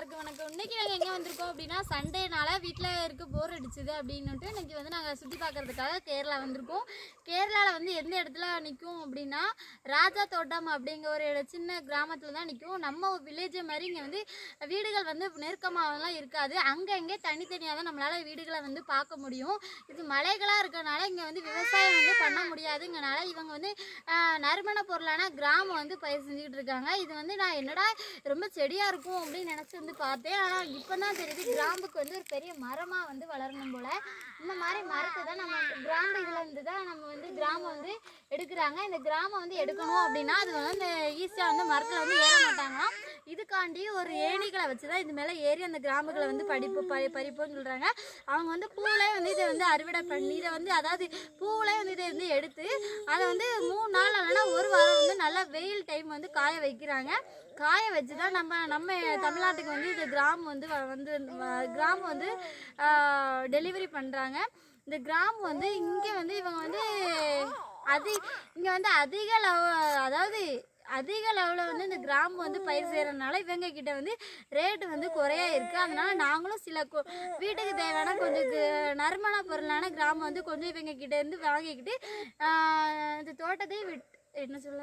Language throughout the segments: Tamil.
எல்லாருக்கும் வணக்கம் இன்னைக்கு நாங்கள் எங்கே வந்திருக்கோம் அப்படின்னா சண்டேனால வீட்டில் இருக்க போர் அடிச்சுது அப்படின்னுட்டு இன்னைக்கு வந்து நாங்கள் சுற்றி பார்க்குறதுக்காக கேரளா வந்திருக்கோம் கேரளாவில் வந்து எந்த இடத்துல நிற்கும் அப்படின்னா ராஜா தோட்டம் அப்படிங்கிற ஒரு சின்ன கிராமத்தில் தான் நிற்கும் நம்ம வில்லேஜ் மாதிரி இங்கே வந்து வீடுகள் வந்து நெருக்கமாகலாம் இருக்காது அங்கே அங்கங்கே தனித்தனியாக தான் நம்மளால் வீடுகளை வந்து பார்க்க முடியும் இது மலைகளாக இருக்கனால இங்கே வந்து விவசாயம் வந்து பண்ண முடியாதுங்கனால இவங்க வந்து நறுமண பொருளான கிராமம் வந்து பயிர் செஞ்சுக்கிட்டு இருக்காங்க இது வந்து நான் என்னடா ரொம்ப செடியாக இருக்கும் அப்படின்னு நினச்சிருந்தேன் வந்து பார்த்தேன் ஆனால் இப்போ தான் தெரியுது கிராம்புக்கு வந்து ஒரு பெரிய மரமாக வந்து வளரணும் போல் இந்த மாதிரி மரத்தை தான் நம்ம கிராம இதில் தான் நம்ம வந்து கிராமம் வந்து எடுக்கிறாங்க இந்த கிராமம் வந்து எடுக்கணும் அப்படின்னா அது வந்து ஈஸியாக வந்து மரத்தில் வந்து ஏற மாட்டாங்க இதுக்காண்டி ஒரு ஏணிகளை வச்சு தான் இது மேலே ஏறி அந்த கிராமங்களை வந்து படிப்பு ப பறிப்புன்னு சொல்கிறாங்க அவங்க வந்து பூவிலே வந்து இதை வந்து அறுவடை பண்ணி இதை வந்து அதாவது பூவிலே வந்து இதை வந்து எடுத்து அதை வந்து மூணு நாள் இல்லைன்னா ஒரு வாரம் வந்து நல்லா வெயில் டைம் வந்து காய வைக்கிறாங்க காய வச்சு தான் நம்ம நம்ம தமிழ்நாட்டுக்கு வந்து இது கிராமம் வந்து வந்து கிராமம் வந்து டெலிவரி பண்ணுறாங்க இந்த கிராமம் வந்து இங்கே வந்து இவங்க வந்து அதி இங்கே வந்து அதிக லவ் அதாவது அதிக லெவலில் வந்து இந்த கிராமம் வந்து பயிர் செய்கிறதுனால இவங்க கிட்ட வந்து ரேட்டு வந்து குறையா இருக்குது அதனால நாங்களும் சில வீட்டுக்கு தேவையான கொஞ்சம் நறுமண பொருளான கிராமம் வந்து கொஞ்சம் இவங்க கிட்டேருந்து வாங்கிக்கிட்டு இந்த தோட்டத்தையும் விட் என்ன சொல்ல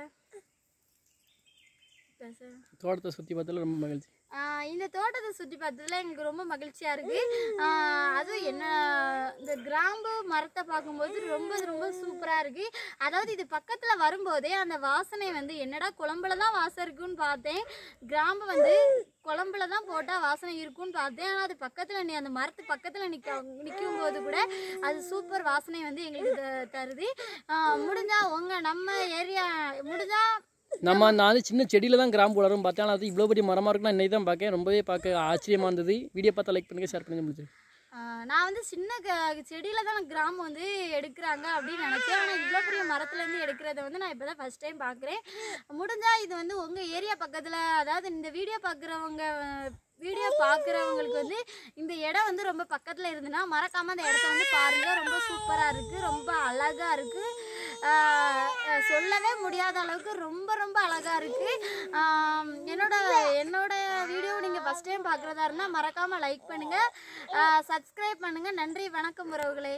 தோட்டத்தை சுற்றி பார்த்ததுல ரொம்ப மகிழ்ச்சி இந்த தோட்டத்தை சுற்றி பார்த்ததுல எங்களுக்கு ரொம்ப மகிழ்ச்சியாக இருக்குது அதுவும் என்ன இந்த கிராம்பு மரத்தை பார்க்கும்போது ரொம்ப ரொம்ப சூப்பராக இருக்குது அதாவது இது பக்கத்தில் வரும்போதே அந்த வாசனை வந்து என்னடா குழம்புல தான் வாசம் இருக்குன்னு பார்த்தேன் கிராம்பு வந்து குழம்புல தான் போட்டால் வாசனை இருக்கும்னு பார்த்தேன் ஆனால் அது பக்கத்தில் நீ அந்த மரத்து பக்கத்தில் நிற்க நிற்கும் போது கூட அது சூப்பர் வாசனை வந்து எங்களுக்கு தருது முடிஞ்சால் உங்கள் நம்ம ஏரியா முடிஞ்சால் நம்ம நான் வந்து சின்ன செடியில் தான் கிராம்பு வளரும் பார்த்தேன் ஆனால் அது இவ்வளோ பெரிய மரமாக இருக்குன்னா என்னை தான் பார்க்கேன் ரொம்பவே பார்க்க ஆச்சரியமாக இருந்தது வீடியோ பார்த்தா லைக் பண்ணுங்க ஷேர் பண்ணுங்க முடிச்சு நான் வந்து சின்ன செடியில் தான் கிராமம் வந்து எடுக்கிறாங்க அப்படின்னு நினச்சேன் ஆனால் இவ்வளோ பெரிய மரத்துலேருந்து எடுக்கிறத வந்து நான் இப்போ தான் ஃபஸ்ட் டைம் பார்க்குறேன் முடிஞ்சால் இது வந்து உங்கள் ஏரியா பக்கத்தில் அதாவது இந்த வீடியோ பார்க்குறவங்க வீடியோ பார்க்குறவங்களுக்கு வந்து இந்த இடம் வந்து ரொம்ப பக்கத்தில் இருந்துன்னா மறக்காமல் அந்த இடத்த வந்து பாருங்கள் ரொம்ப சூப்பராக இருக்குது ரொம்ப அழகாக இருக்குது சொல்லவே முடியாத அளவுக்கு ரொம்ப ரொம்ப அழகாக இருக்குது என்னோட என்னோட வீடியோ நீங்கள் ஃபஸ்ட் டைம் பார்க்குறதா இருந்தால் மறக்காமல் லைக் பண்ணுங்கள் சப்ஸ்கிரைப் பண்ணுங்கள் நன்றி வணக்கம் உறவுகளே